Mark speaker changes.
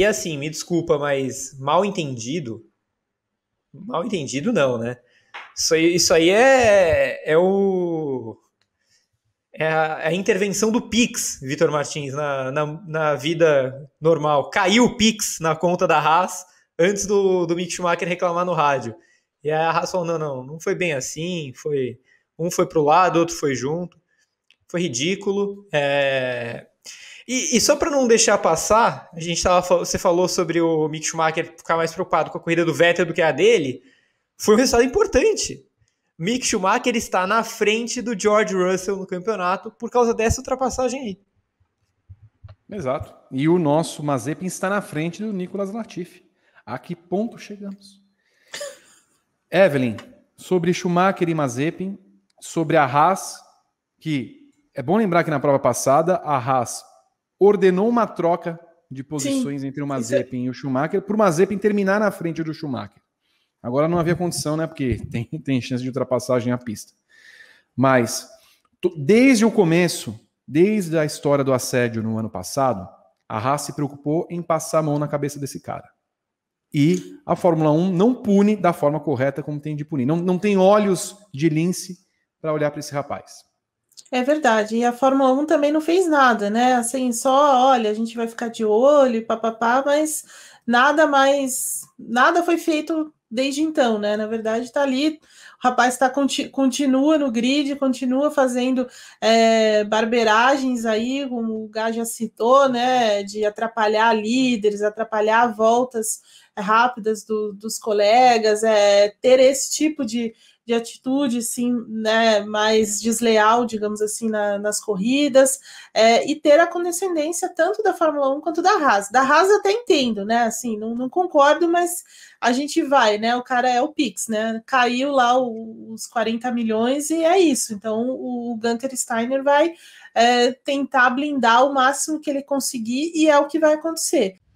Speaker 1: E assim, me desculpa, mas mal entendido. Mal entendido, não, né? Isso aí, isso aí é, é o. É a, é a intervenção do Pix, Vitor Martins, na, na, na, vida normal. Caiu o Pix na conta da Haas antes do, do Mick Schumacher reclamar no rádio. E a Haas falou: não, não, não foi bem assim. Foi Um foi pro lado, outro foi junto. Foi ridículo. É, e, e só para não deixar passar, a gente tava, você falou sobre o Mick Schumacher ficar mais preocupado com a corrida do Vettel do que a dele. Foi um resultado importante. Mick Schumacher está na frente do George Russell no campeonato por causa dessa ultrapassagem aí.
Speaker 2: Exato. E o nosso Mazepin está na frente do Nicolas Latifi. A que ponto chegamos? Evelyn, sobre Schumacher e Mazepin, sobre a Haas, que é bom lembrar que na prova passada a Haas ordenou uma troca de posições Sim. entre o Mazepin é... e o Schumacher para o Mazepin terminar na frente do Schumacher. Agora não havia condição, né? Porque tem, tem chance de ultrapassagem à pista. Mas desde o começo, desde a história do assédio no ano passado, a Haas se preocupou em passar a mão na cabeça desse cara. E a Fórmula 1 não pune da forma correta como tem de punir. Não, não tem olhos de lince para olhar para esse rapaz.
Speaker 3: É verdade, e a Fórmula 1 também não fez nada, né? Assim, só olha, a gente vai ficar de olho, papapá, mas nada mais, nada foi feito desde então, né? Na verdade, está ali, o rapaz tá, continua no grid, continua fazendo é, aí, como o Gá já citou, né? De atrapalhar líderes, atrapalhar voltas eh, rápidas do, dos colegas, é, ter esse tipo de de atitude assim, né, mais desleal, digamos assim, na, nas corridas, é, e ter a condescendência tanto da Fórmula 1 quanto da Haas. Da Haas até entendo, né? Assim, não, não, concordo, mas a gente vai, né? O cara é o Pix, né? Caiu lá o, os 40 milhões e é isso. Então o, o Gunter Steiner vai é, tentar blindar o máximo que ele conseguir, e é o que vai acontecer.